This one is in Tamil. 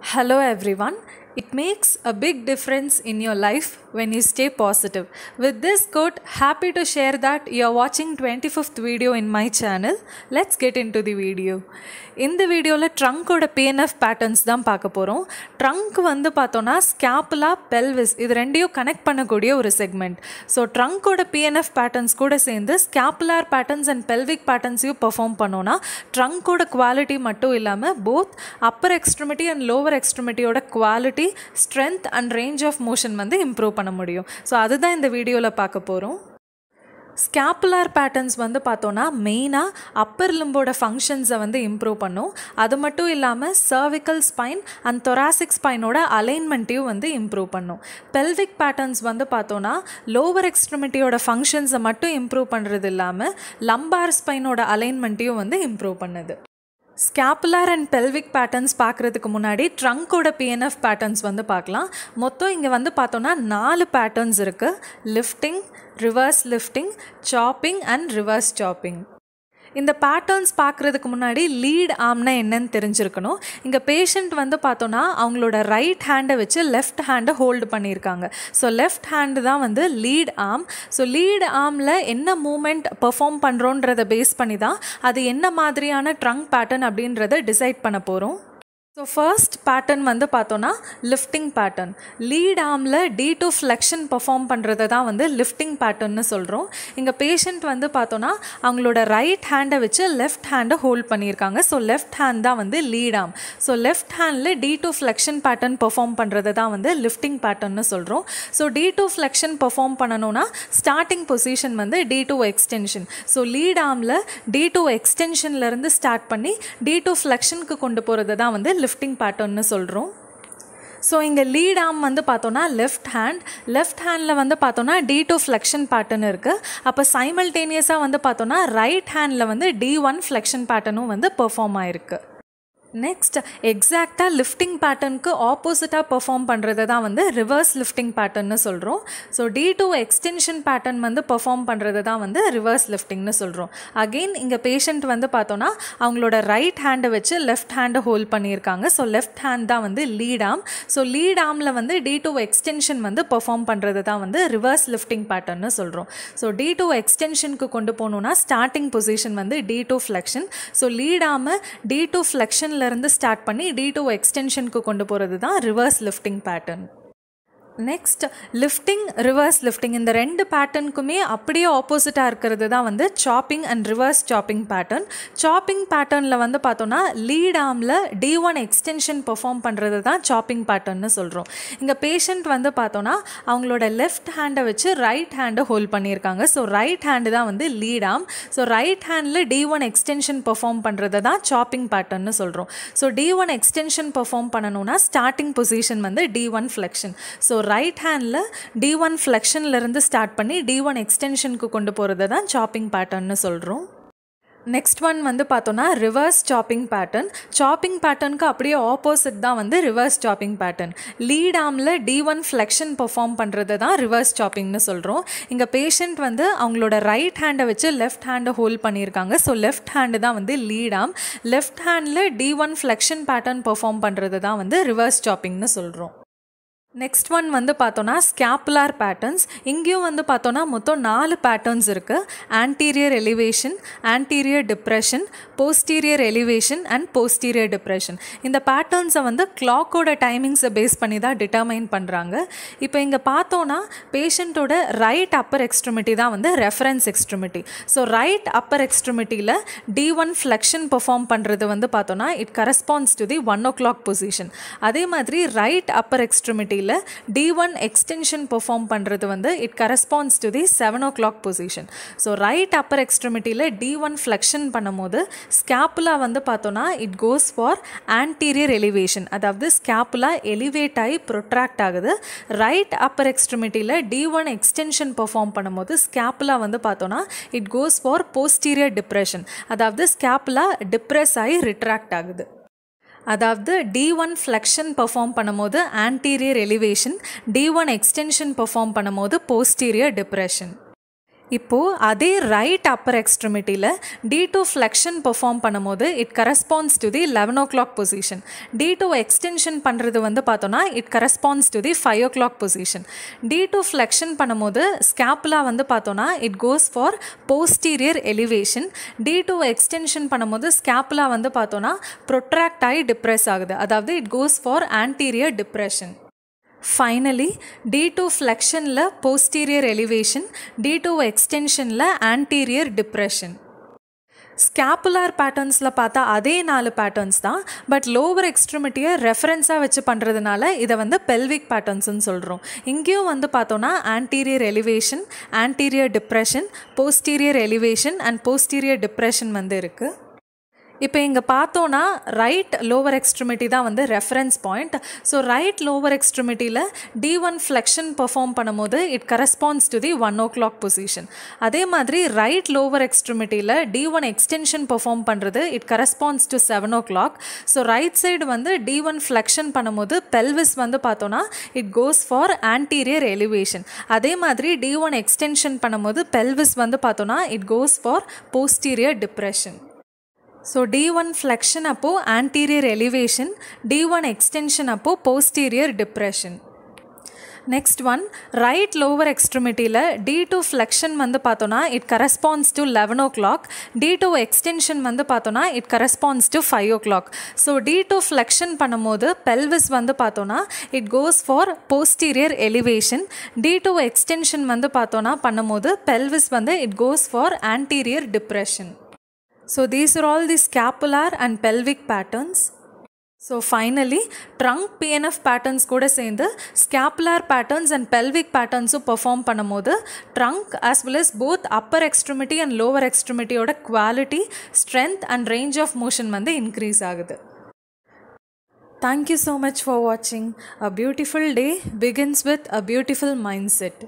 Hello everyone. It makes a big difference in your life when you stay positive. With this quote, happy to share that you are watching 25th video in my channel. Let's get into the video இந்த வீடியோவில் ட்ரங்கோட பிஎன்எஃப் பேட்டர்ன்ஸ் தான் பார்க்க போகிறோம் ட்ரங்க் வந்து பார்த்தோன்னா ஸ்கேப்புலா பெல்விஸ் இது ரெண்டையும் கனெக்ட் பண்ணக்கூடிய ஒரு செக்மெண்ட் ஸோ ட்ரங்கோட பிஎன்எஃப் பேட்டர்ன்ஸ் கூட சேர்ந்து ஸ்கேப்புலார் பேட்டர்ன்ஸ் அண்ட் பெல்விக் பேட்டர்ன்ஸையும் பெர்ஃபார்ம் பண்ணோன்னா ட்ரங்கோட குவாலிட்டி மட்டும் இல்லாமல் both upper extremity and lower எக்ஸ்ட்ரிமிட்டியோட குவாலிட்டி பற்றி strength and range of motion வந்து இம்ப்ரூவ் பண்ண முடியும் ஸோ அதுதான் இந்த வீடியோவில் பார்க்க போகிறோம் ஸ்கேப்புலார் பேட்டர்ன்ஸ் வந்து பார்த்தோன்னா மெயினாக அப்பர் லிம்போட ஃபங்க்ஷன்ஸை வந்து இம்ப்ரூவ் பண்ணும் அது மட்டும் இல்லாமல் சர்விக்கல் ஸ்பைன் அண்ட் தொராசிக் ஸ்பைனோட அலைன்மெண்ட்டையும் வந்து இம்ப்ரூவ் பண்ணும் பெல்விக் பேட்டர்ன்ஸ் வந்து பார்த்தோன்னா லோவர் எக்ஸ்ட்ரிமிட்டியோட ஃபங்க்ஷன்ஸை மட்டும் இம்ப்ரூவ் பண்ணுறது இல்லாமல் லம்பார் ஸ்பைனோட அலைன்மெண்ட்டையும் வந்து இம்ப்ரூவ் பண்ணுது ஸ்கேப்புலர் அண்ட் பெல்விக் பேட்டர்ன்ஸ் பார்க்குறதுக்கு முன்னாடி ட்ரங்கோட பிஎன்எஃப் பேட்டர்ன்ஸ் வந்து பார்க்கலாம் மொத்தம் இங்கே வந்து பார்த்தோன்னா நாலு பேட்டர்ன்ஸ் இருக்குது lifting reverse lifting chopping and reverse chopping இந்த பேட்டர்ன்ஸ் பார்க்குறதுக்கு முன்னாடி லீட் ஆம்னா என்னன்னு தெரிஞ்சிருக்கணும் இங்கே பேஷண்ட் வந்து பார்த்தோன்னா அவங்களோட ரைட் ஹேண்டை வச்சு லெஃப்ட் ஹேண்டை ஹோல்டு பண்ணியிருக்காங்க ஸோ லெஃப்ட் ஹேண்டு தான் வந்து லீட் ஆம் ஸோ லீட் ஆமில் என்ன மூமெண்ட் பெர்ஃபார்ம் பண்ணுறோன்றதை பேஸ் பண்ணி தான் அது என்ன மாதிரியான ட்ரங்க் பேட்டர்ன் அப்படின்றத டிசைட் பண்ண போகிறோம் ஸோ ஃபர்ஸ்ட் பேட்டர்ன் வந்து பார்த்தோன்னா லிஃப்டிங் பேட்டர்ன் லீட் ஆர்மில் டி டு ஃப்ளெக்ஷன் பர்ஃபார்ம் பண்ணுறதை தான் வந்து லிஃப்டிங் பேட்டர்ன்னு சொல்கிறோம் இங்கே பேஷண்ட் வந்து பார்த்தோன்னா அவங்களோட ரைட் ஹேண்டை வச்சு லெஃப்ட் ஹேண்டை ஹோல்ட் பண்ணியிருக்காங்க ஸோ லெஃப்ட் ஹேண்ட் தான் வந்து லீட் ஆம் ஸோ லெஃப்ட் ஹேண்டில் D two flexion pattern perform பண்ணுறதை தான் வந்து லிஃப்டிங் பேட்டர்ன்னு சொல்கிறோம் so D two flexion perform பண்ணணும்னா ஸ்டார்டிங் பொசிஷன் வந்து D two extension so lead ஆர்மில் டி டு எக்ஸ்டென்ஷன்லேருந்து ஸ்டார்ட் பண்ணி டி டு ஃப்ளெக்ஷனுக்கு கொண்டு போகிறது தான் வந்து ஷிஃப்டிங் பேட்டர்ன்னு சொல்கிறோம் ஸோ இங்கே லீட் ஆம் வந்து பார்த்தோன்னா லெஃப்ட் ஹேண்ட் லெஃப்ட் ஹேண்டில் வந்து பார்த்தோன்னா டி டூ ஃப்ளெக்ஷன் பேட்டர்ன் இருக்குது அப்போ சைமல்டேனியஸாக வந்து பார்த்தோன்னா ரைட் ஹேண்டில் வந்து டி ஒன் ஃப்ளெக்ஷன் பேட்டர்னும் வந்து பெர்ஃபார்ம் ஆயிருக்கு நெக்ஸ்ட் எக்ஸாக்டாக லிஃப்டிங் பேட்டர்னுக்கு ஆப்போசிட்டாக பெர்ஃபார்ம் பண்ணுறது தான் வந்து ரிவர்ஸ் லிஃப்டிங் பேட்டர்ன்னு சொல்கிறோம் so D two extension pattern வந்து பெர்ஃபார்ம் பண்ணுறது தான் வந்து ரிவர்ஸ் லிஃப்டிங்னு சொல்கிறோம் அகெயின் இங்கே பேஷண்ட் வந்து பார்த்தோன்னா அவங்களோட ரைட் ஹேண்டை வச்சு லெஃப்ட் ஹேண்டை ஹோல்ட் பண்ணியிருக்காங்க ஸோ லெஃப்ட் ஹேண்ட் தான் வந்து லீட் ஆம் ஸோ லீட் ஆமில் வந்து டி டூ எக்ஸ்டென்ஷன் வந்து பெர்ஃபார்ம் பண்ணுறது தான் வந்து ரிவர்ஸ் லிஃப்டிங் பேட்டர்ன்னு சொல்கிறோம் ஸோ டி டூ எக்ஸ்டென்ஷனுக்கு கொண்டு போகணுன்னா ஸ்டார்டிங் பொசிஷன் வந்து D two flexion so lead ஆமை டி டூ ஃப்ளெக்ஷன் இருந்து ஸ்டார்ட் பண்ணி டி டூ எக்ஸ்டென்ஷனுக்கு கொண்டு போகிறது தான் reverse lifting pattern next lifting reverse lifting இந்த ரெண்டு பேட்டர்னுக்குமே அப்படியே ஆப்போசிட்டாக இருக்கிறது தான் வந்து chopping and reverse chopping pattern chopping பேட்டர்னில் வந்து பார்த்தோன்னா லீட் ஆம்ல டி ஒன் எக்ஸ்டென்ஷன் பெர்ஃபார்ம் பண்ணுறது தான் சாப்பிங் பேட்டர்ன்னு சொல்கிறோம் இங்கே பேஷண்ட் வந்து பார்த்தோன்னா அவங்களோட லெஃப்ட் ஹேண்டை வச்சு ரைட் ஹேண்டை ஹோல்ட் பண்ணியிருக்காங்க ஸோ ரைட் ஹேண்டு தான் வந்து லீட் ஆம் ஸோ ரைட் ஹேண்டில் டி ஒன் எக்ஸ்டென்ஷன் பெர்ஃபார்ம் பண்ணுறது தான் சாப்பிங் பேட்டர்னு சொல்கிறோம் so D one extension perform பண்ணணும்னா ஸ்டார்டிங் பொசிஷன் வந்து D one flexion so right ஹேண்டில் டி ஒன் ஃப்ளெக்ஷன்லேருந்து ஸ்டார்ட் பண்ணி டி ஒன் எக்ஸ்டென்ஷனுக்கு கொண்டு போகிறது தான் சாப்பிங் பேட்டர்ன்னு சொல்கிறோம் நெக்ஸ்ட் ஒன் வந்து பார்த்தோன்னா ரிவர்ஸ் சாப்பிங் பேட்டர்ன் சாப்பிங் பேட்டர்னுக்கு அப்படியே ஆப்போசிட் தான் வந்து ரிவர்ஸ் சாப்பிங் பேட்டர்ன் லீட் ஆமில் டி ஒன் ஃப்ளெக்ஷன் பெர்ஃபார்ம் பண்ணுறது தான் ரிவர்ஸ் சாப்பிங்னு சொல்கிறோம் இங்கே பேஷண்ட் வந்து அவங்களோட ரைட் ஹேண்டை வச்சு லெஃப்ட் ஹேண்டை ஹோல்ட் பண்ணியிருக்காங்க ஸோ லெஃப்ட் ஹேண்டு தான் வந்து லீட் ஆம் லெஃப்ட் ஹேண்டில் D one flexion pattern perform பண்ணுறது தான் வந்து ரிவர்ஸ் சாப்பிங்னு சொல்கிறோம் நெக்ஸ்ட் ஒன் வந்து பார்த்தோன்னா ஸ்கேப்புலார் பேட்டர்ன்ஸ் இங்கேயும் வந்து பார்த்தோன்னா மொத்தம் நாலு பேட்டர்ன்ஸ் இருக்குது anterior elevation anterior depression posterior elevation and posterior depression இந்த பேட்டர்ன்ஸை வந்து கிளாக்கோட டைமிங்ஸை பேஸ் பண்ணி தான் டிட்டர்மைன் பண்ணுறாங்க இப்போ இங்கே பார்த்தோன்னா பேஷண்ட்டோட ரைட் அப்பர் எக்ஸ்ட்ரிமிட்டி தான் வந்து reference extremity so right upper எக்ஸ்ட்ரிமிட்டியில் டி ஒன் ஃப்ளெக்ஷன் பெர்ஃபார்ம் பண்ணுறது வந்து பார்த்தோன்னா it corresponds to the one o'clock position அதே மாதிரி ரைட் அப்பர் எக்ஸ்ட்ரிமிட்டி டேயில் டி ஒன் எக்ஸ்டென்ஷன் பெர்ஃபார்ம் பண்ணுறது வந்து it corresponds to the seven o'clock position so right upper எக்ஸ்ட்ரிமிட்டியில் டி ஒன் ஃப்ளெக்ஷன் பண்ணும்போது ஸ்கேப்புலா வந்து பார்த்தோன்னா it goes for anterior elevation அதாவது ஸ்கேப்புலா எலிவேட் ஆகி ப்ரொட்ராக்ட் ஆகுது ரைட் அப்பர் எக்ஸ்ட்ரிமிட்டியில் டி ஒன் எக்ஸ்டென்ஷன் பெர்ஃபார்ம் பண்ணும்போது ஸ்கேப்புலா வந்து பார்த்தோன்னா it goes for posterior depression அதாவது ஸ்கேப்புலா டிப்ரெஸ் ஆகி ரிட்ராக்ட் ஆகுது அதாவது டி ஒன் ஃப்ளக்ஷன் பர்ஃபார்ம் பண்ணும்போது anterior elevation D one extension perform பண்ணும்போது போஸ்டீரியர் டிப்ரெஷன் இப்போது அதே ரைட் அப்பர் எக்ஸ்ட்ரிமிட்டியில் டி டூ ஃப்ளெக்ஷன் பெர்ஃபார்ம் பண்ணும்போது it corresponds to the eleven o'clock position D two extension பண்ணுறது வந்து பார்த்தோன்னா it corresponds to the five o'clock position D two flexion பண்ணும்போது ஸ்கேப்புலா வந்து பார்த்தோன்னா it goes for posterior elevation D two extension பண்ணும்போது ஸ்கேப்புலா வந்து பார்த்தோன்னா ப்ரொட்ராக்ட் ஆகி டிப்ரெஸ் ஆகுது அதாவது it goes for anterior depression finally D two ஃப்ளெக்ஷனில் போஸ்டீரியர் எலிவேஷன் டி டூ எக்ஸ்டென்ஷனில் ஆன்டீரியர் டிப்ரெஷன் ஸ்கேப்புலார் பேட்டர்ன்ஸில் பார்த்தா அதே நாலு பேட்டர்ன்ஸ் தான் பட் லோவர் எக்ஸ்ட்ரிமிட்டியை ரெஃபரன்ஸாக வச்சு பண்ணுறதுனால இதை வந்து பெல்விக் பேட்டர்ன்ஸ்னு சொல்கிறோம் இங்கேயும் வந்து பார்த்தோன்னா anterior elevation anterior depression posterior elevation and posterior depression வந்து இருக்குது இப்போ இங்கே பார்த்தோன்னா ரைட் லோவர் எக்ஸ்ட்ரிமிட்டி தான் வந்து reference point so right lower எக்ஸ்ட்ரிமிட்டியில் டி ஒன் ஃப்ளெக்ஷன் பர்ஃபார்ம் பண்ணும்போது it corresponds to the one o'clock position அதே மாதிரி ரைட் லோவர் எக்ஸ்ட்ரிமிட்டியில் டி ஒன் எக்ஸ்டென்ஷன் பர்ஃபார்ம் பண்ணுறது it corresponds to seven o'clock so right side வந்து டி ஒன் ஃப்ளெக்ஷன் பண்ணும்போது பெல்விஸ் வந்து பார்த்தோன்னா it goes for anterior elevation அதே மாதிரி டி ஒன் எக்ஸ்டென்ஷன் பண்ணும்போது பெல்விஸ் வந்து பார்த்தோன்னா it goes for posterior depression so D one flexion அப்போது anterior elevation D one extension அப்போது posterior depression next one right lower எக்ஸ்ட்ரிமிட்டியில் டி டூ ஃப்ளெக்ஷன் வந்து பார்த்தோன்னா it corresponds to eleven o'clock D two extension வந்து பார்த்தோன்னா it corresponds to five o'clock so D two flexion பண்ணும்போது பெல்விஸ் வந்து பார்த்தோன்னா it goes for posterior elevation D two extension வந்து பார்த்தோன்னா பண்ணும்போது பெல்விஸ் வந்து it goes for anterior depression So these are all the scapular and pelvic patterns. So finally, trunk PNF patterns கூட சேர்ந்து scapular patterns and pelvic patterns perform பண்ணும்போது trunk as well as both upper extremity and lower extremity ஓட quality, strength and range of motion வந்து increase ஆகுது Thank you so much for watching. A beautiful day begins with a beautiful mindset.